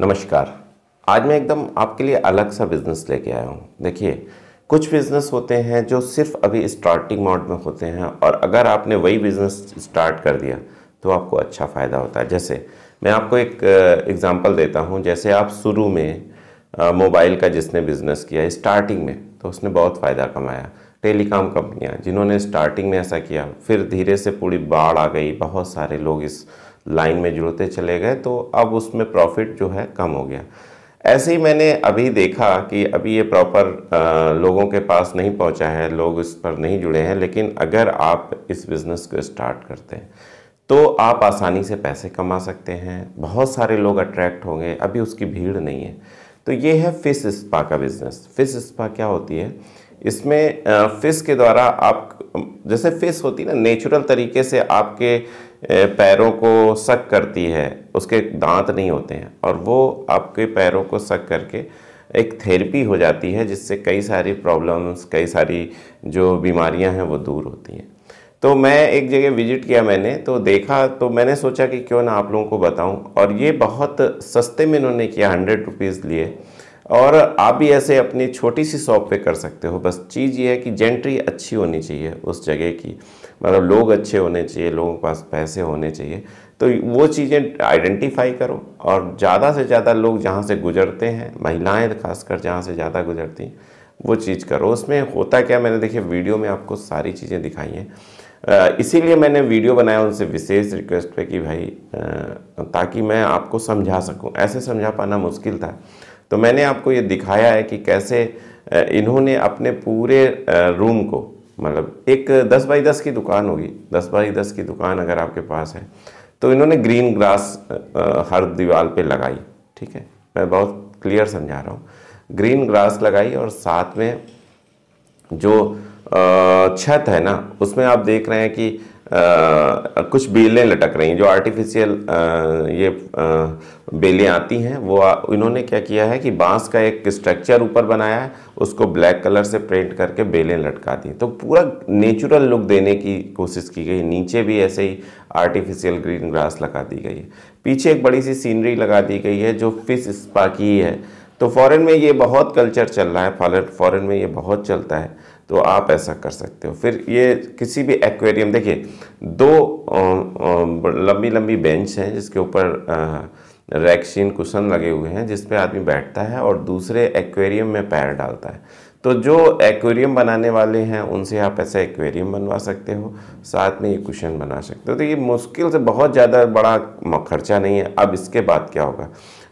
नमस्कार आज मैं एकदम आपके लिए अलग सा बिज़नेस लेके आया हूँ देखिए कुछ बिज़नेस होते हैं जो सिर्फ अभी स्टार्टिंग मोड में होते हैं और अगर आपने वही बिज़नेस स्टार्ट कर दिया तो आपको अच्छा फ़ायदा होता है जैसे मैं आपको एक एग्ज़ाम्पल देता हूँ जैसे आप शुरू में मोबाइल का जिसने बिज़नेस किया स्टार्टिंग में तो उसने बहुत फ़ायदा कमाया टेलीकॉम कंपनियाँ जिन्होंने स्टार्टिंग में ऐसा किया फिर धीरे से पूरी बाढ़ आ गई बहुत सारे लोग इस लाइन में जुड़ते चले गए तो अब उसमें प्रॉफिट जो है कम हो गया ऐसे ही मैंने अभी देखा कि अभी ये प्रॉपर लोगों के पास नहीं पहुंचा है लोग इस पर नहीं जुड़े हैं लेकिन अगर आप इस बिज़नेस को स्टार्ट करते हैं तो आप आसानी से पैसे कमा सकते हैं बहुत सारे लोग अट्रैक्ट होंगे अभी उसकी भीड़ नहीं है तो ये है फ़िश स्पा का बिज़नेस फ़िश स्पा क्या होती है इसमें फ़िश के द्वारा आप जैसे फ़िश होती है ना नेचुरल तरीके से आपके पैरों को सक करती है उसके दांत नहीं होते हैं और वो आपके पैरों को सक करके एक थेरेपी हो जाती है जिससे कई सारी प्रॉब्लम्स कई सारी जो बीमारियां हैं वो दूर होती हैं तो मैं एक जगह विजिट किया मैंने तो देखा तो मैंने सोचा कि क्यों ना आप लोगों को बताऊं और ये बहुत सस्ते में इन्होंने किया हंड्रेड रुपीज़ लिए और आप भी ऐसे अपनी छोटी सी शॉप पे कर सकते हो बस चीज़ ये है कि जेंट्री अच्छी होनी चाहिए उस जगह की मतलब लोग अच्छे होने चाहिए लोगों के पास पैसे होने चाहिए तो वो चीज़ें आइडेंटिफाई करो और ज़्यादा से ज़्यादा लोग जहाँ से गुजरते हैं ख़ास खासकर जहाँ से ज़्यादा गुजरती हैं वो चीज़ करो उसमें होता क्या मैंने देखिए वीडियो में आपको सारी चीज़ें दिखाई हैं इसीलिए मैंने वीडियो बनाया उनसे विशेष रिक्वेस्ट पे कि भाई ताकि मैं आपको समझा सकूं ऐसे समझा पाना मुश्किल था तो मैंने आपको ये दिखाया है कि कैसे इन्होंने अपने पूरे रूम को मतलब एक दस बाई दस की दुकान होगी दस बाई दस की दुकान अगर आपके पास है तो इन्होंने ग्रीन ग्रास हर दीवार पे लगाई ठीक है मैं बहुत क्लियर समझा रहा हूँ ग्रीन ग्रास लगाई और साथ में जो छत है ना उसमें आप देख रहे हैं कि आ, कुछ बेलें लटक रही हैं जो आर्टिफिशियल ये आ, बेलें आती हैं वो आ, इन्होंने क्या किया है कि बांस का एक स्ट्रक्चर ऊपर बनाया है उसको ब्लैक कलर से पेंट करके बेलें लटका दी तो पूरा नेचुरल लुक देने की कोशिश की गई नीचे भी ऐसे ही आर्टिफिशियल ग्रीन ग्रास लगा दी गई है पीछे एक बड़ी सी सीनरी लगा दी गई है जो फिश स्पा की है तो फॉरेन में ये बहुत कल्चर चल रहा है फ़ॉरन में ये बहुत चलता है तो आप ऐसा कर सकते हो फिर ये किसी भी एक्वेरियम देखिए दो लंबी लंबी बेंच हैं जिसके ऊपर रैक्सिन कुशन लगे हुए हैं जिस पे आदमी बैठता है और दूसरे एक्वेरियम में पैर डालता है तो जो एक्वेरियम बनाने वाले हैं उनसे आप ऐसा एक्वेरियम बनवा सकते हो साथ में ये कुशन बना सकते हो तो ये मुश्किल से बहुत ज़्यादा बड़ा खर्चा नहीं है अब इसके बाद क्या होगा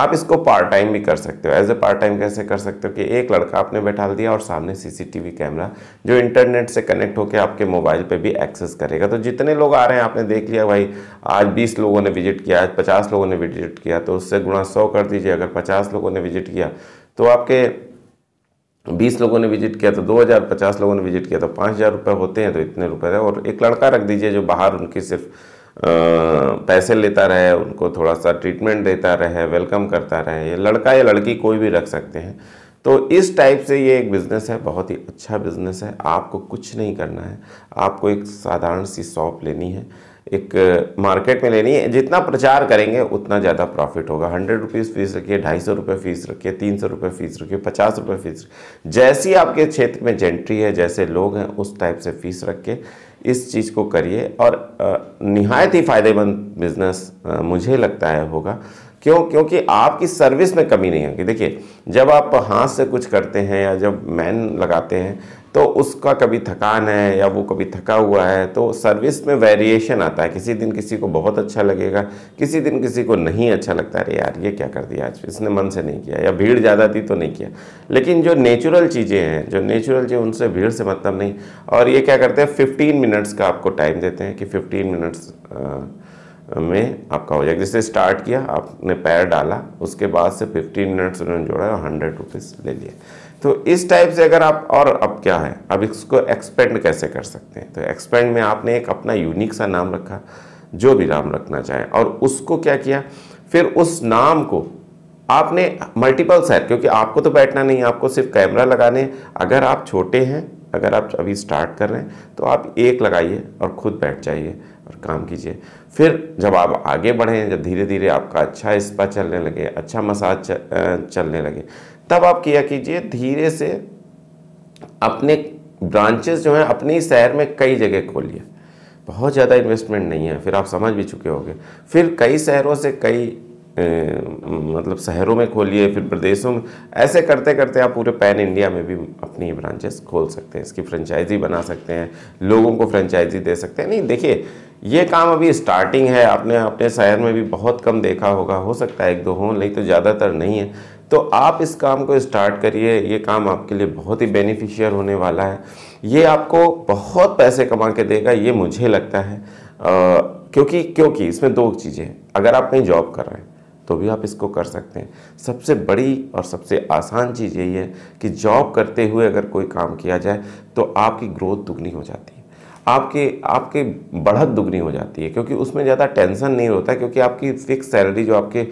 आप इसको पार्ट टाइम भी कर सकते हो एज ए पार्ट टाइम कैसे कर सकते हो कि एक लड़का आपने बैठा दिया और सामने सीसीटीवी कैमरा जो इंटरनेट से कनेक्ट होकर आपके मोबाइल पे भी एक्सेस करेगा तो जितने लोग आ रहे हैं आपने देख लिया भाई आज बीस लोगों ने विजिट किया आज पचास लोगों ने विजिट किया तो उससे गुणा सौ कर दीजिए अगर पचास लोगों ने विजिट किया तो आपके बीस लोगों ने विजिट किया तो दो हज़ार पचास लोगों ने विजिट किया तो पाँच हज़ार रुपये होते हैं तो इतने रुपये और एक लड़का रख दीजिए जो बाहर उनकी सिर्फ पैसे लेता रहे उनको थोड़ा सा ट्रीटमेंट देता रहे वेलकम करता रहे ये लड़का या लड़की कोई भी रख सकते हैं तो इस टाइप से ये एक बिज़नेस है बहुत ही अच्छा बिज़नेस है आपको कुछ नहीं करना है आपको एक साधारण सी शॉप लेनी है एक मार्केट में लेनी है जितना प्रचार करेंगे उतना ज़्यादा प्रॉफिट होगा हंड्रेड रुपीज़ फीस रखिए ढाई सौ रुपये फीस रखिए तीन सौ रुपये फीस रखिए पचास रुपये फीस जैसी आपके क्षेत्र में जेंट्री है जैसे लोग हैं उस टाइप से फीस रख के इस चीज़ को करिए और नहायत ही फ़ायदेमंद बिजनेस मुझे लगता है होगा क्यों क्योंकि आपकी सर्विस में कमी नहीं होगी देखिए जब आप हाथ से कुछ करते हैं या जब मैन लगाते हैं तो उसका कभी थकान है या वो कभी थका हुआ है तो सर्विस में वेरिएशन आता है किसी दिन किसी को बहुत अच्छा लगेगा किसी दिन किसी को नहीं अच्छा लगता अरे यार ये क्या कर दिया आज इसने मन से नहीं किया या भीड़ ज़्यादा थी तो नहीं किया लेकिन जो नेचुरल चीज़ें हैं जो नेचुरल चीज़ें उनसे भीड़ से मतलब नहीं और ये क्या करते हैं फिफ्टीन मिनट्स का आपको टाइम देते हैं कि फिफ्टीन मिनट्स में आपका हो जाएगा जैसे स्टार्ट किया आपने पैर डाला उसके बाद से 15 मिनट्स उन्होंने जोड़ा और हंड्रेड रुपीज़ ले लिया तो इस टाइप से अगर आप और अब क्या है अब इसको एक्सपेंड कैसे कर सकते हैं तो एक्सपेंड में आपने एक अपना यूनिक सा नाम रखा जो भी नाम रखना चाहें और उसको क्या किया फिर उस नाम को आपने मल्टीपल सैर क्योंकि आपको तो बैठना नहीं है आपको सिर्फ कैमरा लगाने अगर आप छोटे हैं अगर आप अभी स्टार्ट कर रहे हैं तो आप एक लगाइए और खुद बैठ जाइए और काम कीजिए फिर जब आप आगे बढ़ें जब धीरे धीरे आपका अच्छा स्पा चलने लगे अच्छा मसाज चलने लगे तब आप किया कीजिए धीरे से अपने ब्रांचेस जो हैं अपने ही शहर में कई जगह खोलिए बहुत ज़्यादा इन्वेस्टमेंट नहीं है फिर आप समझ भी चुके होंगे फिर कई शहरों से कई मतलब शहरों में खोलिए फिर प्रदेशों में ऐसे करते करते आप पूरे पैन इंडिया में भी अपनी ब्रांचेस खोल सकते हैं इसकी फ्रेंचाइजी बना सकते हैं लोगों को फ्रेंचाइजी दे सकते हैं नहीं देखिए ये काम अभी स्टार्टिंग है आपने अपने शहर में भी बहुत कम देखा होगा हो सकता है एक दो हों नहीं तो ज़्यादातर नहीं है तो आप इस काम को स्टार्ट करिए ये काम आपके लिए बहुत ही बेनिफिशियल होने वाला है ये आपको बहुत पैसे कमा के देगा ये मुझे लगता है आ, क्योंकि क्योंकि इसमें दो चीज़ें हैं अगर आप कहीं जॉब कर रहे हैं तो भी आप इसको कर सकते हैं सबसे बड़ी और सबसे आसान चीज़ यही है कि जॉब करते हुए अगर कोई काम किया जाए तो आपकी ग्रोथ दुगनी हो जाती है आपके आपके बढ़त दुगनी हो जाती है क्योंकि उसमें ज़्यादा टेंशन नहीं होता क्योंकि आपकी फिक्स सैलरी जो आपके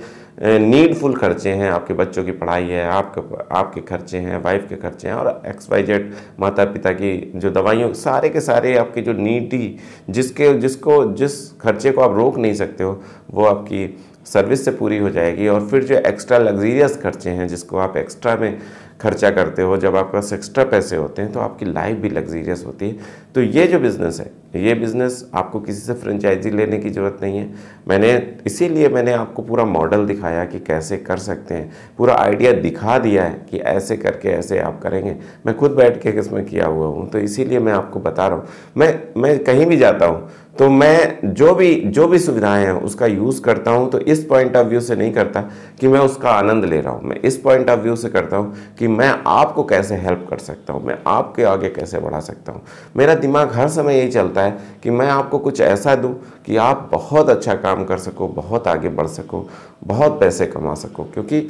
नीडफुल खर्चे हैं आपके बच्चों की पढ़ाई है आपके आपके खर्चे हैं वाइफ के खर्चे हैं और एक्स वाई जेड माता पिता की जो दवाइयों सारे के सारे आपके जो नीडी जिसके जिसको जिस खर्चे को आप रोक नहीं सकते हो वो आपकी सर्विस से पूरी हो जाएगी और फिर जो एक्स्ट्रा लग्जीरियस खर्चे हैं जिसको आप एक्स्ट्रा में खर्चा करते हो जब आपके पास एक्स्ट्रा पैसे होते हैं तो आपकी लाइफ भी लग्जीरियस होती है तो ये जो बिज़नेस है ये बिज़नेस आपको किसी से फ्रेंचाइजी लेने की ज़रूरत नहीं है मैंने इसीलिए मैंने आपको पूरा मॉडल दिखाया कि कैसे कर सकते हैं पूरा आइडिया दिखा दिया है कि ऐसे करके ऐसे आप करेंगे मैं खुद बैठ के इसमें किया हुआ हूँ तो इसीलिए मैं आपको बता रहा हूँ मैं मैं कहीं भी जाता हूँ तो मैं जो भी जो भी सुविधाएं हैं उसका यूज़ करता हूं तो इस पॉइंट ऑफ व्यू से नहीं करता कि मैं उसका आनंद ले रहा हूं मैं इस पॉइंट ऑफ व्यू से करता हूं कि मैं आपको कैसे हेल्प कर सकता हूं मैं आपके आगे कैसे बढ़ा सकता हूं मेरा दिमाग हर समय यही चलता होता है कि मैं आपको कुछ ऐसा दूं कि आप बहुत अच्छा काम कर सको बहुत आगे बढ़ सको बहुत पैसे कमा सको क्योंकि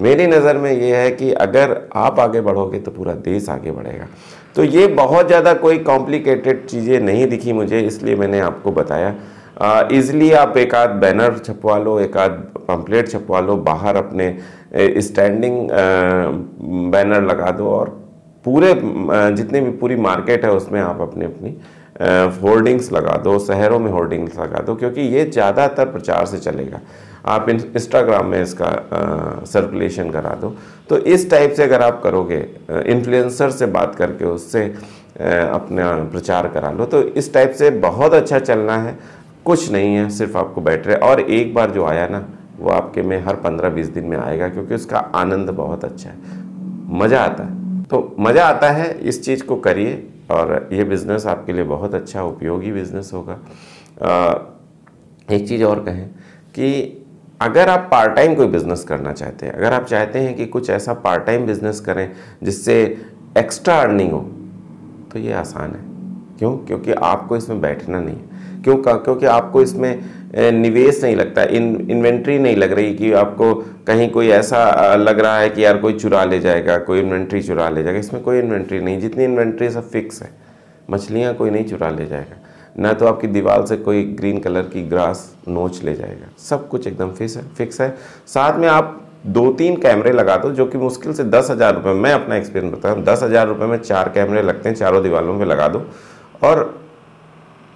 मेरी नज़र में ये है कि अगर आप आगे बढ़ोगे तो पूरा देश आगे बढ़ेगा तो ये बहुत ज़्यादा कोई कॉम्प्लिकेटेड चीज़ें नहीं दिखी मुझे इसलिए मैंने आपको बताया ईज़िली आप एक आध बैनर छपवा लो एक आध पम्पलेट छपवा लो बाहर अपने स्टैंडिंग बैनर लगा दो और पूरे जितने भी पूरी मार्केट है उसमें आप अपने अपनी होर्डिंग्स लगा दो शहरों में होर्डिंग्स लगा दो क्योंकि ये ज़्यादातर प्रचार से चलेगा आप इंस्टाग्राम में इसका सर्कुलेशन करा दो तो इस टाइप से अगर आप करोगे इन्फ्लुएंसर से बात करके उससे अपना प्रचार करा लो तो इस टाइप से बहुत अच्छा चलना है कुछ नहीं है सिर्फ आपको बैटरी और एक बार जो आया ना वो आपके में हर पंद्रह बीस दिन में आएगा क्योंकि उसका आनंद बहुत अच्छा है मज़ा आता है तो मज़ा आता है इस चीज़ को करिए और ये बिज़नेस आपके लिए बहुत अच्छा उपयोगी बिज़नेस होगा एक चीज़ और कहें कि अगर आप पार्ट टाइम कोई बिज़नेस करना चाहते हैं अगर आप चाहते हैं कि कुछ ऐसा पार्ट टाइम बिज़नेस करें जिससे एक्स्ट्रा अर्निंग हो तो ये आसान है क्यों क्योंकि आपको इसमें बैठना नहीं है क्यों क्योंकि आपको इसमें निवेश नहीं लगता इन इन्वेंट्री नहीं लग रही कि आपको कहीं कोई ऐसा लग रहा है कि यार कोई चुरा ले जाएगा कोई इन्वेंट्री चुरा ले जाएगा इसमें कोई इन्वेंट्री नहीं जितनी इन्वेंट्री सब फिक्स है मछलियाँ कोई नहीं चुरा ले जाएगा ना तो आपकी दीवार से कोई ग्रीन कलर की ग्रास नोच ले जाएगा सब कुछ एकदम फिक्स है फिक्स है साथ में आप दो तीन कैमरे लगा दो जो कि मुश्किल से दस हज़ार रुपये मैं अपना एक्सपीरियंस बताऊँ दस हज़ार रुपये में चार कैमरे लगते हैं चारों दीवारों पे लगा दो और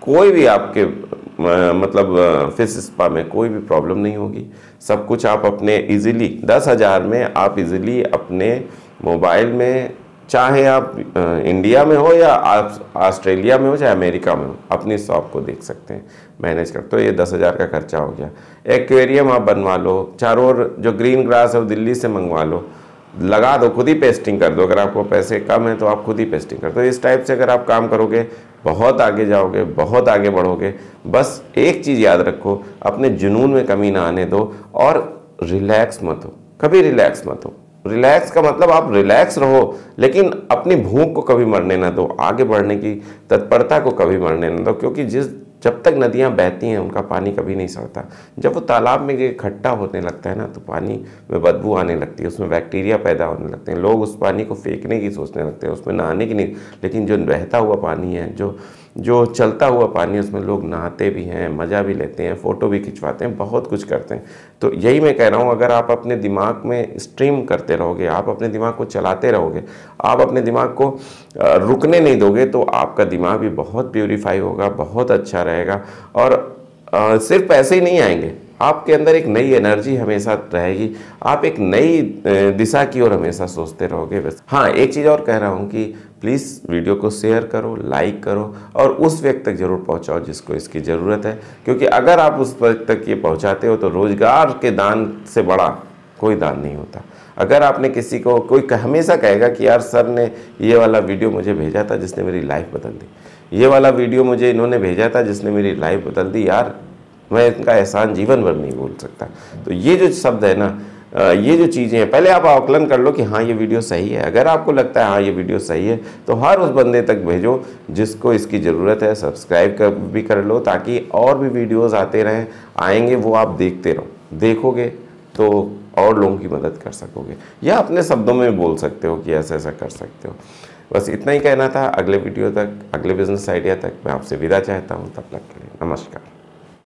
कोई भी आपके मतलब फिस स्पा में कोई भी प्रॉब्लम नहीं होगी सब कुछ आप अपने इजीली दस हज़ार में आप इजीली अपने मोबाइल में चाहे आप इंडिया में हो या आप ऑस्ट्रेलिया में हो चाहे अमेरिका में हो अपनी शॉप को देख सकते हैं मैनेज कर तो ये दस हज़ार का खर्चा हो गया एक्वेरियम आप बनवा लो चारों ओर जो ग्रीन ग्रास है वो दिल्ली से मंगवा लो लगा दो खुद ही पेस्टिंग कर दो अगर आपको पैसे कम है तो आप खुद ही पेस्टिंग कर दो इस टाइप से अगर आप काम करोगे बहुत आगे जाओगे बहुत आगे बढ़ोगे बस एक चीज़ याद रखो अपने जुनून में कमी ना आने दो और रिलैक्स मत हो कभी रिलैक्स मत हो रिलैक्स का मतलब आप रिलैक्स रहो लेकिन अपनी भूख को कभी मरने ना दो आगे बढ़ने की तत्परता को कभी मरने ना दो क्योंकि जिस जब तक नदियाँ बहती हैं उनका पानी कभी नहीं सड़ता जब वो तालाब में इकट्ठा होने लगता है ना तो पानी में बदबू आने लगती है उसमें बैक्टीरिया पैदा होने लगते हैं लोग उस पानी को फेंकने की सोचने लगते हैं उसमें नहाने की नहीं लेकिन जो बहता हुआ पानी है जो जो चलता हुआ पानी उसमें लोग नहाते भी हैं मज़ा भी लेते हैं फ़ोटो भी खिंचवाते हैं बहुत कुछ करते हैं तो यही मैं कह रहा हूँ अगर आप अपने दिमाग में स्ट्रीम करते रहोगे आप अपने दिमाग को चलाते रहोगे आप अपने दिमाग को रुकने नहीं दोगे तो आपका दिमाग भी बहुत प्योरीफाई होगा बहुत अच्छा रहेगा और सिर्फ पैसे ही नहीं आएंगे आपके अंदर एक नई एनर्जी हमेशा रहेगी आप एक नई दिशा की ओर हमेशा सोचते रहोगे बस हाँ एक चीज़ और कह रहा हूँ कि प्लीज़ वीडियो को शेयर करो लाइक करो और उस व्यक्ति तक जरूर पहुंचाओ जिसको इसकी ज़रूरत है क्योंकि अगर आप उस व्यक्ति तक ये पहुंचाते हो तो रोज़गार के दान से बड़ा कोई दान नहीं होता अगर आपने किसी को कोई हमेशा कहेगा कि यार सर ने ये वाला वीडियो मुझे भेजा था जिसने मेरी लाइफ बदल दी ये वाला वीडियो मुझे इन्होंने भेजा था जिसने मेरी लाइफ बदल दी यार मैं इनका एहसान जीवन भर नहीं भूल सकता तो ये जो शब्द है ना ये जो चीज़ें हैं पहले आप आकलन कर लो कि हाँ ये वीडियो सही है अगर आपको लगता है हाँ ये वीडियो सही है तो हर उस बंदे तक भेजो जिसको इसकी ज़रूरत है सब्सक्राइब कर भी कर लो ताकि और भी वीडियोस आते रहें आएंगे वो आप देखते रहो देखोगे तो और लोगों की मदद कर सकोगे या अपने शब्दों में बोल सकते हो कि ऐसा ऐसा कर सकते हो बस इतना ही कहना था अगले वीडियो तक अगले बिजनेस आइडिया तक मैं आपसे विदा चाहता हूँ तब तक के लिए नमस्कार